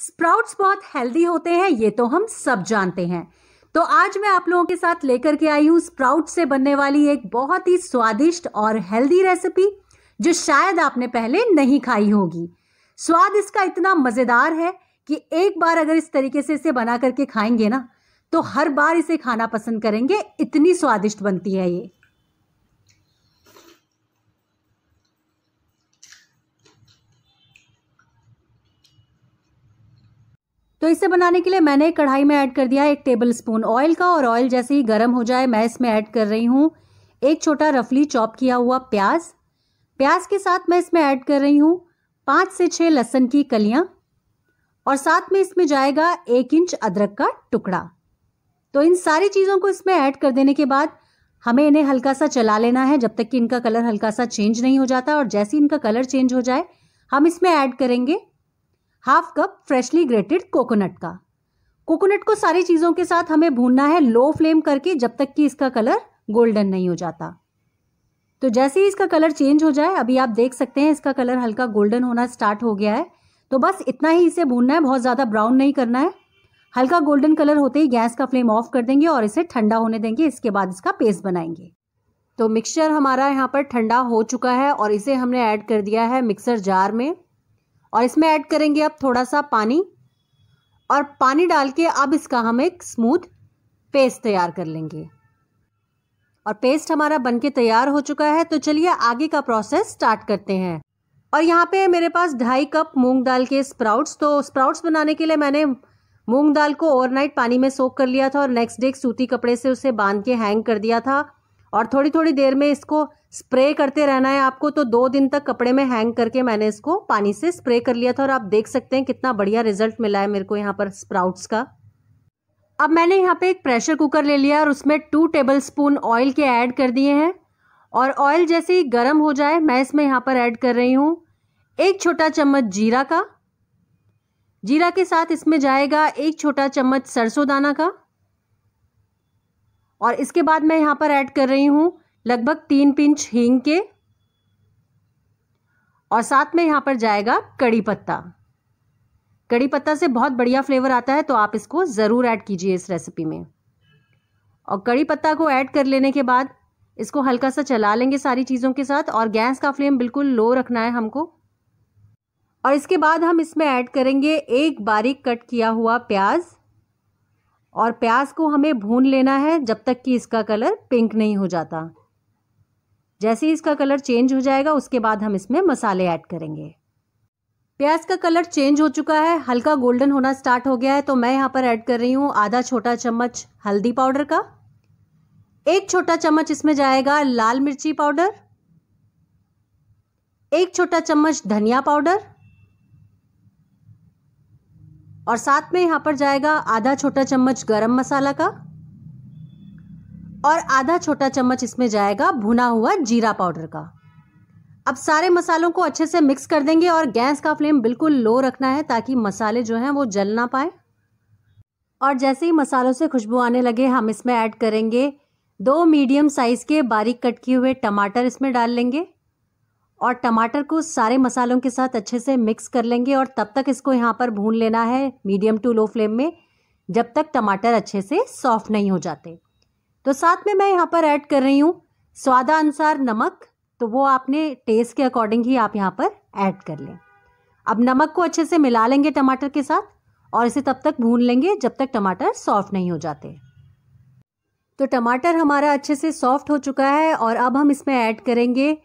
sprouts बहुत healthy होते हैं ये तो हम सब जानते हैं तो आज मैं आप लोगों के साथ लेकर के आई हूँ स्प्राउट से बनने वाली एक बहुत ही स्वादिष्ट और हेल्दी रेसिपी जो शायद आपने पहले नहीं खाई होगी स्वाद इसका इतना मज़ेदार है कि एक बार अगर इस तरीके से इसे बना करके खाएंगे ना तो हर बार इसे खाना पसंद करेंगे इतनी स्वादिष्ट बनती है ये तो इसे बनाने के लिए मैंने कढ़ाई में ऐड कर दिया एक टेबल स्पून ऑयल का और ऑयल जैसे ही गर्म हो जाए मैं इसमें ऐड कर रही हूँ एक छोटा रफली चॉप किया हुआ प्याज प्याज के साथ मैं इसमें ऐड कर रही हूँ पाँच से छः लहसन की कलियाँ और साथ में इसमें जाएगा एक इंच अदरक का टुकड़ा तो इन सारी चीज़ों को इसमें ऐड कर देने के बाद हमें इन्हें हल्का सा चला लेना है जब तक कि इनका कलर हल्का सा चेंज नहीं हो जाता और जैसे ही इनका कलर चेंज हो जाए हम इसमें ऐड करेंगे half cup freshly grated coconut का कोकोनट को सारी चीज़ों के साथ हमें भूनना है लो फ्लेम करके जब तक कि इसका कलर गोल्डन नहीं हो जाता तो जैसे ही इसका कलर चेंज हो जाए अभी आप देख सकते हैं इसका कलर हल्का गोल्डन होना स्टार्ट हो गया है तो बस इतना ही इसे भूनना है बहुत ज़्यादा ब्राउन नहीं करना है हल्का गोल्डन कलर होते ही गैस का फ्लेम ऑफ कर देंगे और इसे ठंडा होने देंगे इसके बाद इसका पेस्ट बनाएंगे तो मिक्सचर हमारा यहाँ पर ठंडा हो चुका है और इसे हमने ऐड कर दिया है मिक्सर जार में और इसमें ऐड करेंगे अब थोड़ा सा पानी और पानी डाल के अब इसका हम एक स्मूथ पेस्ट तैयार कर लेंगे और पेस्ट हमारा बनके तैयार हो चुका है तो चलिए आगे का प्रोसेस स्टार्ट करते हैं और यहाँ पे मेरे पास ढाई कप मूंग दाल के स्प्राउट्स तो स्प्राउट्स बनाने के लिए मैंने मूंग दाल को ओवरनाइट पानी में सोख कर लिया था और नेक्स्ट डे सूती कपड़े से उसे बांध के हैंग कर दिया था और थोड़ी थोड़ी देर में इसको स्प्रे करते रहना है आपको तो दो दिन तक कपड़े में हैंग करके मैंने इसको पानी से स्प्रे कर लिया था और आप देख सकते हैं कितना बढ़िया रिजल्ट मिला है मेरे को यहाँ पर स्प्राउट्स का अब मैंने यहाँ पे एक प्रेशर कुकर ले लिया और उसमें टू टेबल स्पून ऑयल के ऐड कर दिए हैं और ऑयल जैसे ही गर्म हो जाए मैं इसमें यहाँ पर ऐड कर रही हूँ एक छोटा चम्मच जीरा का जीरा के साथ इसमें जाएगा एक छोटा चम्मच सरसों दाना का और इसके बाद मैं यहाँ पर ऐड कर रही हूँ लगभग तीन पिंच हींग के और साथ में यहाँ पर जाएगा कड़ी पत्ता कड़ी पत्ता से बहुत बढ़िया फ्लेवर आता है तो आप इसको ज़रूर ऐड कीजिए इस रेसिपी में और कड़ी पत्ता को ऐड कर लेने के बाद इसको हल्का सा चला लेंगे सारी चीज़ों के साथ और गैस का फ्लेम बिल्कुल लो रखना है हमको और इसके बाद हम इसमें ऐड करेंगे एक बारीक कट किया हुआ प्याज और प्याज को हमें भून लेना है जब तक कि इसका कलर पिंक नहीं हो जाता जैसे ही इसका कलर चेंज हो जाएगा उसके बाद हम इसमें मसाले ऐड करेंगे प्याज का कलर चेंज हो चुका है हल्का गोल्डन होना स्टार्ट हो गया है तो मैं यहाँ पर ऐड कर रही हूँ आधा छोटा चम्मच हल्दी पाउडर का एक छोटा चम्मच इसमें जाएगा लाल मिर्ची पाउडर एक छोटा चम्मच धनिया पाउडर और साथ में यहाँ पर जाएगा आधा छोटा चम्मच गरम मसाला का और आधा छोटा चम्मच इसमें जाएगा भुना हुआ जीरा पाउडर का अब सारे मसालों को अच्छे से मिक्स कर देंगे और गैस का फ्लेम बिल्कुल लो रखना है ताकि मसाले जो हैं वो जल ना पाए और जैसे ही मसालों से खुशबू आने लगे हम इसमें ऐड करेंगे दो मीडियम साइज़ के बारीक कट किए हुए टमाटर इसमें डाल लेंगे और टमाटर को सारे मसालों के साथ अच्छे से मिक्स कर लेंगे और तब तक इसको यहाँ पर भून लेना है मीडियम टू लो फ्लेम में जब तक टमाटर अच्छे से सॉफ्ट नहीं हो जाते तो साथ में मैं यहाँ पर ऐड कर रही हूँ स्वादानुसार नमक तो वो आपने टेस्ट के अकॉर्डिंग ही आप यहाँ पर ऐड कर लें अब नमक को अच्छे से मिला लेंगे टमाटर के साथ और इसे तब तक भून लेंगे जब तक टमाटर सॉफ्ट नहीं हो जाते तो टमाटर हमारा अच्छे से सॉफ्ट हो चुका है और अब हम इसमें ऐड करेंगे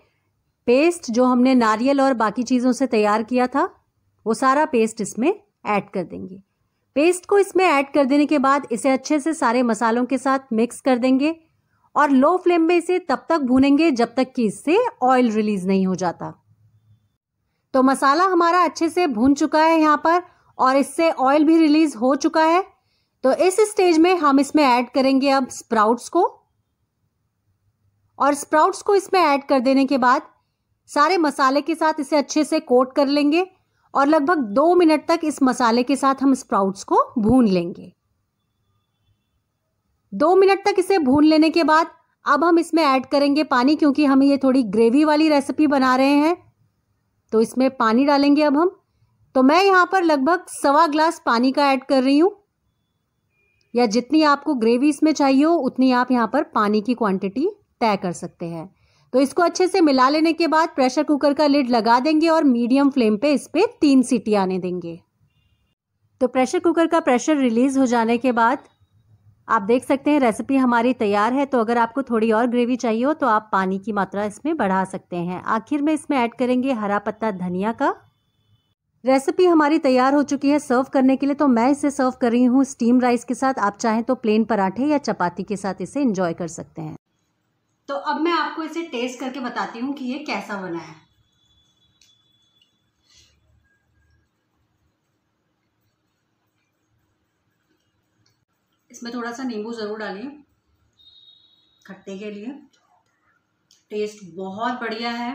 पेस्ट जो हमने नारियल और बाकी चीज़ों से तैयार किया था वो सारा पेस्ट इसमें ऐड कर देंगे पेस्ट को इसमें ऐड कर देने के बाद इसे अच्छे से सारे मसालों के साथ मिक्स कर देंगे और लो फ्लेम में इसे तब तक भूनेंगे जब तक कि इससे ऑयल रिलीज नहीं हो जाता तो मसाला हमारा अच्छे से भून चुका है यहाँ पर और इससे ऑयल भी रिलीज हो चुका है तो इस स्टेज में हम इसमें ऐड करेंगे अब स्प्राउट्स को और स्प्राउट्स को इसमें ऐड कर देने के बाद सारे मसाले के साथ इसे अच्छे से कोट कर लेंगे और लगभग दो मिनट तक इस मसाले के साथ हम स्प्राउट्स को भून लेंगे दो मिनट तक इसे भून लेने के बाद अब हम इसमें ऐड करेंगे पानी क्योंकि हम ये थोड़ी ग्रेवी वाली रेसिपी बना रहे हैं तो इसमें पानी डालेंगे अब हम तो मैं यहाँ पर लगभग सवा ग्लास पानी का ऐड कर रही हूँ या जितनी आपको ग्रेवी इसमें चाहिए हो उतनी आप यहाँ पर पानी की क्वांटिटी तय कर सकते हैं तो इसको अच्छे से मिला लेने के बाद प्रेशर कुकर का लिड लगा देंगे और मीडियम फ्लेम पे इस पर तीन सीटी आने देंगे तो प्रेशर कुकर का प्रेशर रिलीज़ हो जाने के बाद आप देख सकते हैं रेसिपी हमारी तैयार है तो अगर आपको थोड़ी और ग्रेवी चाहिए हो तो आप पानी की मात्रा इसमें बढ़ा सकते हैं आखिर में इसमें ऐड करेंगे हरा पत्ता धनिया का रेसिपी हमारी तैयार हो चुकी है सर्व करने के लिए तो मैं इसे सर्व कर रही हूँ स्टीम राइस के साथ आप चाहें तो प्लेन पराठे या चपाती के साथ इसे इंजॉय कर सकते हैं तो अब मैं आपको इसे टेस्ट करके बताती हूँ कि ये कैसा बना है इसमें थोड़ा सा नींबू ज़रूर डालिए खट्टे के लिए टेस्ट बहुत बढ़िया है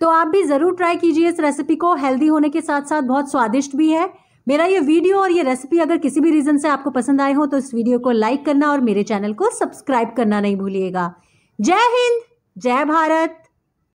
तो आप भी ज़रूर ट्राई कीजिए इस रेसिपी को हेल्दी होने के साथ साथ बहुत स्वादिष्ट भी है मेरा ये वीडियो और ये रेसिपी अगर किसी भी रीज़न से आपको पसंद आए हो तो इस वीडियो को लाइक करना और मेरे चैनल को सब्सक्राइब करना नहीं भूलिएगा जय हिंद जय भारत